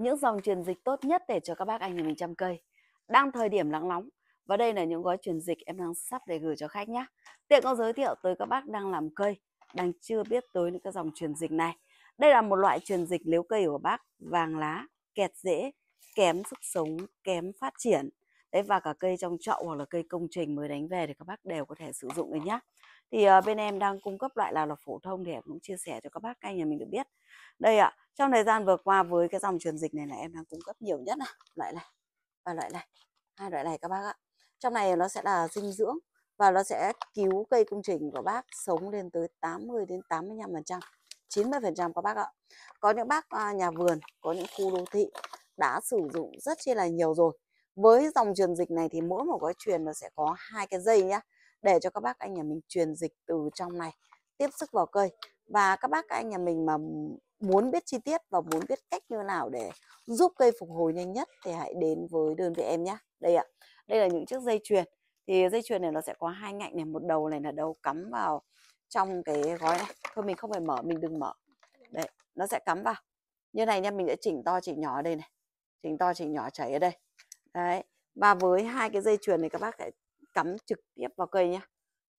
những dòng truyền dịch tốt nhất để cho các bác anh nhà mình chăm cây đang thời điểm nắng nóng và đây là những gói truyền dịch em đang sắp để gửi cho khách nhé tiện có giới thiệu tới các bác đang làm cây đang chưa biết tới những cái dòng truyền dịch này đây là một loại truyền dịch nếu cây của bác vàng lá kẹt rễ kém sức sống kém phát triển đấy và cả cây trong chậu hoặc là cây công trình mới đánh về thì các bác đều có thể sử dụng đấy nhá thì uh, bên em đang cung cấp loại là là phổ thông để em cũng chia sẻ cho các bác anh nhà mình được biết đây ạ trong thời gian vừa qua với cái dòng truyền dịch này là em đang cung cấp nhiều nhất à, loại này và loại này hai loại này các bác ạ trong này nó sẽ là dinh dưỡng và nó sẽ cứu cây công trình của bác sống lên tới 80 đến 85 phần trăm 90 phần trăm các bác ạ có những bác à, nhà vườn có những khu đô thị đã sử dụng rất chi là nhiều rồi với dòng truyền dịch này thì mỗi một gói truyền nó sẽ có hai cái dây nhá để cho các bác anh nhà mình truyền dịch từ trong này tiếp sức vào cây và các bác anh nhà mình mà muốn biết chi tiết và muốn biết cách như nào để giúp cây phục hồi nhanh nhất thì hãy đến với đơn vị em nhé đây ạ đây là những chiếc dây chuyền thì dây chuyền này nó sẽ có hai ngạnh này một đầu này là đầu cắm vào trong cái gói này thôi mình không phải mở mình đừng mở đấy nó sẽ cắm vào như này nha mình sẽ chỉnh to chỉnh nhỏ ở đây này chỉnh to chỉnh nhỏ chảy ở đây đấy và với hai cái dây chuyền này các bác sẽ cắm trực tiếp vào cây nhé,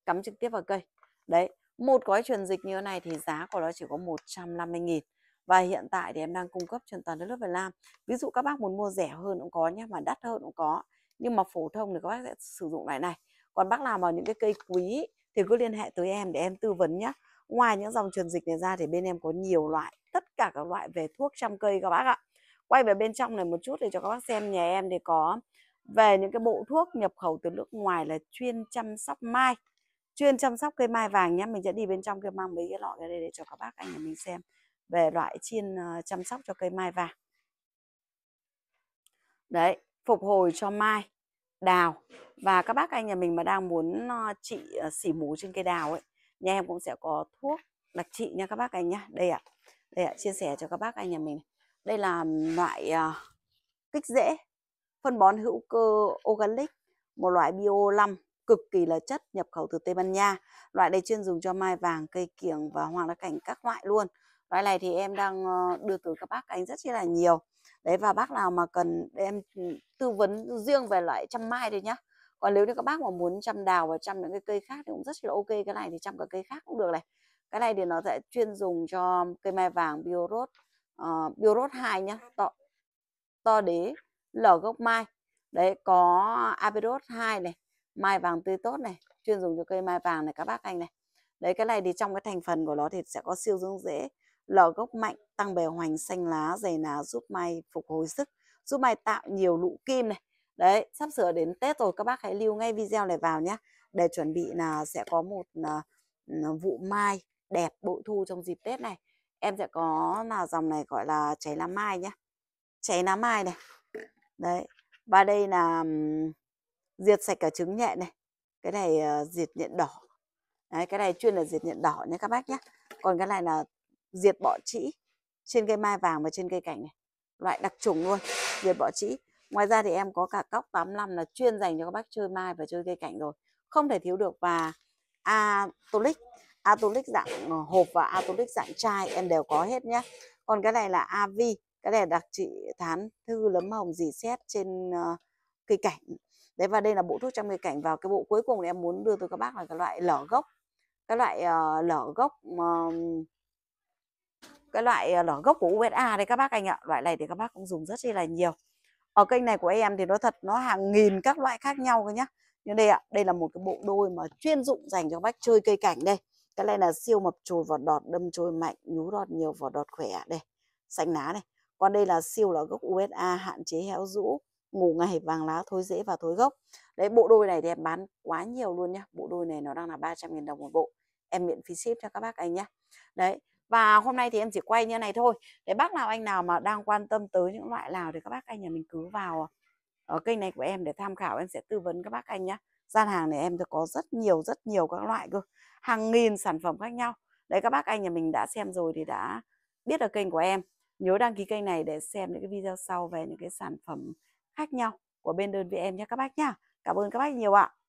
cắm trực tiếp vào cây đấy một gói truyền dịch như thế này thì giá của nó chỉ có 150.000 và hiện tại thì em đang cung cấp trên toàn đất nước Việt Nam ví dụ các bác muốn mua rẻ hơn cũng có nhé mà đắt hơn cũng có nhưng mà phổ thông thì các bác sẽ sử dụng loại này còn bác làm vào những cái cây quý thì cứ liên hệ tới em để em tư vấn nhé ngoài những dòng truyền dịch này ra thì bên em có nhiều loại tất cả các loại về thuốc trăm cây các bác ạ quay về bên trong này một chút để cho các bác xem nhà em thì có về những cái bộ thuốc nhập khẩu từ nước ngoài là chuyên chăm sóc mai chuyên chăm sóc cây mai vàng nhé mình sẽ đi bên trong kia mang mấy cái lọ ra đây để cho các bác anh nhà mình xem về loại chuyên ờ, chăm sóc cho cây mai vàng đấy phục hồi cho mai đào và các bác anh nhà mình mà đang muốn ờ, trị ờ, xỉ mù trên cây đào ấy nhà em cũng sẽ có thuốc đặc trị nha các bác anh nhá đây ạ à, đây ạ à, chia sẻ cho các bác anh nhà mình đây là loại uh, kích rễ Phân bón hữu cơ organic, một loại bio 5 cực kỳ là chất nhập khẩu từ Tây Ban Nha. Loại này chuyên dùng cho mai vàng, cây kiểng và hoa lá cảnh các loại luôn. Loại này thì em đang ờ, đưa từ các bác anh rất là nhiều. Đấy và bác nào mà cần em ừ, tư vấn riêng về loại chăm mai thì nhá. Còn nếu như các bác mà muốn chăm đào và chăm những cái cây khác thì cũng rất là ok. Cái này thì chăm cả cây khác cũng được này. Cái này thì nó sẽ chuyên dùng cho cây mai vàng Biorot, uh, ờ, Biorot 2 nhá, to, to đế lở gốc mai đấy có aperos 2 này mai vàng tươi tốt này chuyên dùng cho cây mai vàng này các bác anh này đấy cái này thì trong cái thành phần của nó thì sẽ có siêu dưỡng dễ, lở gốc mạnh tăng bề hoành xanh lá dày lá giúp mai phục hồi sức giúp mai tạo nhiều lụ kim này đấy sắp sửa đến tết rồi các bác hãy lưu ngay video này vào nhé để chuẩn bị là sẽ có một à, ừ, vụ mai đẹp bội thu trong dịp tết này em sẽ có là dòng này gọi là cháy lá mai nhé cháy lá mai này đấy và đây là diệt sạch cả trứng nhẹ này cái này uh, diệt nhện đỏ đấy, cái này chuyên là diệt nhện đỏ nhé các bác nhé còn cái này là diệt bọ trĩ trên cây mai vàng và trên cây cảnh này loại đặc trùng luôn diệt bọ trĩ ngoài ra thì em có cả cóc 85 là chuyên dành cho các bác chơi mai và chơi cây cảnh rồi không thể thiếu được và atolic atolic dạng ờ, hộp và atolic dạng chai em đều có hết nhé còn cái này là av cái này đặc trị thán thư lấm hồng dì xét trên uh, cây cảnh đấy và đây là bộ thuốc trong cây cảnh vào cái bộ cuối cùng em muốn đưa tới các bác là cái loại lở gốc cái loại uh, lở gốc uh, cái loại lở gốc của USA đấy các bác anh ạ loại này thì các bác cũng dùng rất là nhiều ở kênh này của em thì nó thật nó hàng nghìn các loại khác nhau cơ nhá nhưng đây ạ đây là một cái bộ đôi mà chuyên dụng dành cho các bác chơi cây cảnh đây cái này là siêu mập trồi vỏ đọt đâm trôi mạnh nhú đọt nhiều vỏ đọt khỏe đây xanh lá này còn đây là siêu là gốc USA hạn chế héo rũ ngủ ngày vàng lá thối rễ và thối gốc đấy bộ đôi này thì em bán quá nhiều luôn nhá bộ đôi này nó đang là 300.000 đồng một bộ em miễn phí ship cho các bác anh nhá đấy và hôm nay thì em chỉ quay như này thôi để bác nào anh nào mà đang quan tâm tới những loại nào thì các bác anh nhà mình cứ vào ở kênh này của em để tham khảo em sẽ tư vấn các bác anh nhá gian hàng này em có rất nhiều rất nhiều các loại cơ hàng nghìn sản phẩm khác nhau đấy các bác anh nhà mình đã xem rồi thì đã biết ở kênh của em Nhớ đăng ký kênh này để xem những cái video sau về những cái sản phẩm khác nhau của bên đơn vị em nhé các bác nhá. Cảm ơn các bác nhiều ạ.